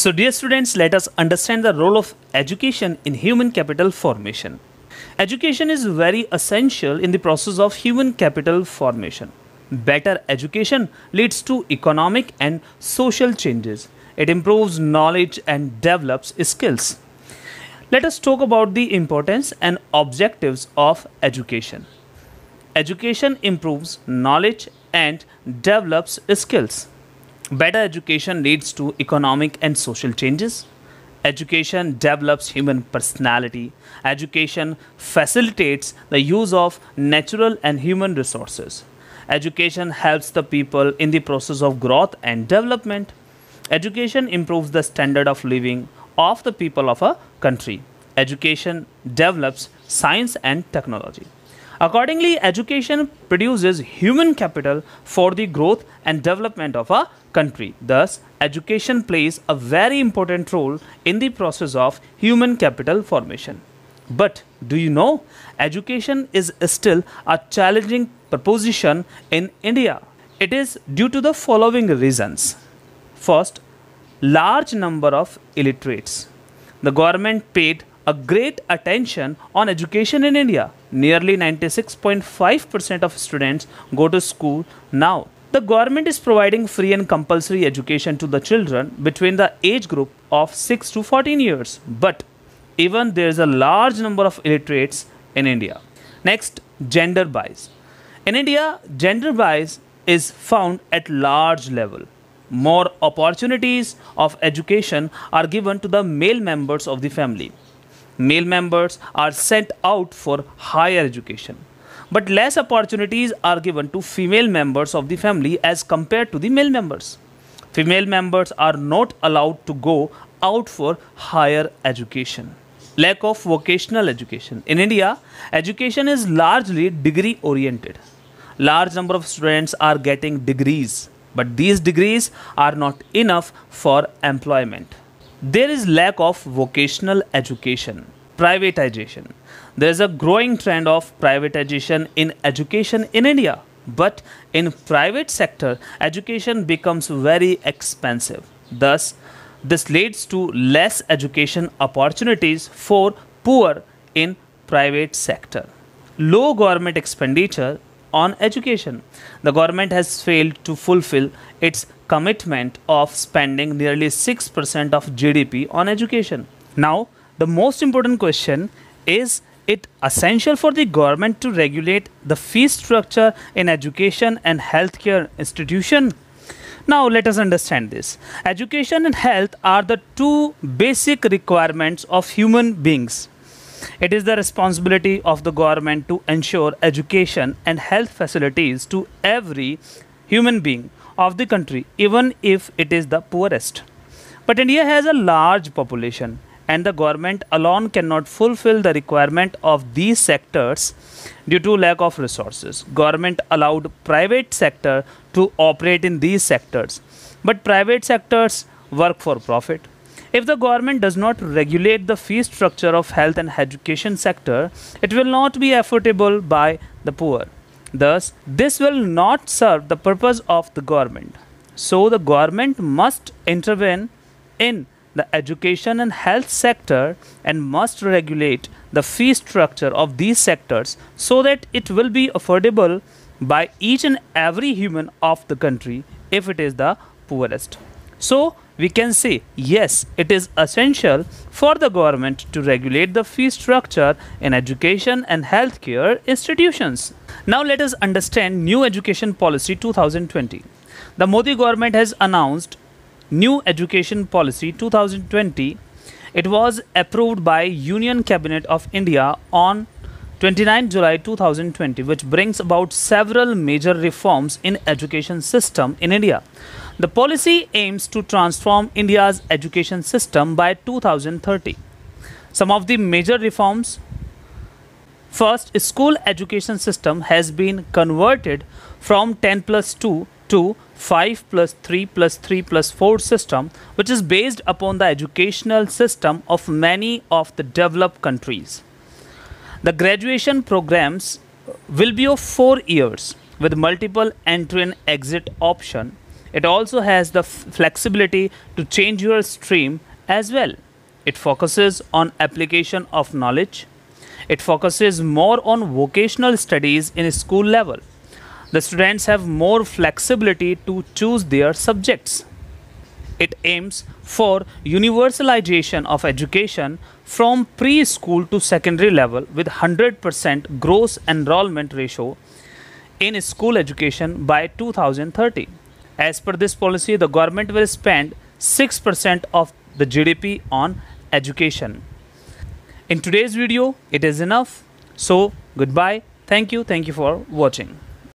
So, dear students, let us understand the role of education in human capital formation. Education is very essential in the process of human capital formation. Better education leads to economic and social changes. It improves knowledge and develops skills. Let us talk about the importance and objectives of education. Education improves knowledge and develops skills. Better education leads to economic and social changes. Education develops human personality. Education facilitates the use of natural and human resources. Education helps the people in the process of growth and development. Education improves the standard of living of the people of a country. Education develops science and technology. Accordingly, education produces human capital for the growth and development of a country. Thus, education plays a very important role in the process of human capital formation. But do you know, education is still a challenging proposition in India. It is due to the following reasons. First, large number of illiterates. The government paid a great attention on education in India. Nearly 96.5% of students go to school now. The government is providing free and compulsory education to the children between the age group of 6 to 14 years. But even there is a large number of illiterates in India. Next, gender bias. In India, gender bias is found at large level. More opportunities of education are given to the male members of the family male members are sent out for higher education. But less opportunities are given to female members of the family as compared to the male members. Female members are not allowed to go out for higher education. Lack of vocational education. In India, education is largely degree oriented. Large number of students are getting degrees, but these degrees are not enough for employment there is lack of vocational education privatization there is a growing trend of privatization in education in india but in private sector education becomes very expensive thus this leads to less education opportunities for poor in private sector low government expenditure on education. The government has failed to fulfill its commitment of spending nearly 6% of GDP on education. Now, the most important question is it essential for the government to regulate the fee structure in education and healthcare institution? Now let us understand this. Education and health are the two basic requirements of human beings. It is the responsibility of the government to ensure education and health facilities to every human being of the country, even if it is the poorest. But India has a large population, and the government alone cannot fulfill the requirement of these sectors due to lack of resources. Government allowed private sector to operate in these sectors, but private sectors work for profit if the government does not regulate the fee structure of health and education sector, it will not be affordable by the poor. Thus, this will not serve the purpose of the government. So, the government must intervene in the education and health sector and must regulate the fee structure of these sectors so that it will be affordable by each and every human of the country if it is the poorest. So, we can say yes, it is essential for the government to regulate the fee structure in education and healthcare institutions. Now let us understand new education policy 2020. The Modi government has announced new education policy 2020. It was approved by Union Cabinet of India on 29 July 2020 which brings about several major reforms in education system in India. The policy aims to transform India's education system by 2030. Some of the major reforms First, school education system has been converted from 10 plus 2 to 5 plus 3 plus 3 plus 4 system which is based upon the educational system of many of the developed countries. The graduation programs will be of 4 years with multiple entry and exit option. It also has the flexibility to change your stream as well. It focuses on application of knowledge. It focuses more on vocational studies in school level. The students have more flexibility to choose their subjects. It aims for universalization of education from preschool to secondary level with 100% gross enrollment ratio in school education by 2030. As per this policy, the government will spend 6% of the GDP on education. In today's video, it is enough. So, goodbye. Thank you. Thank you for watching.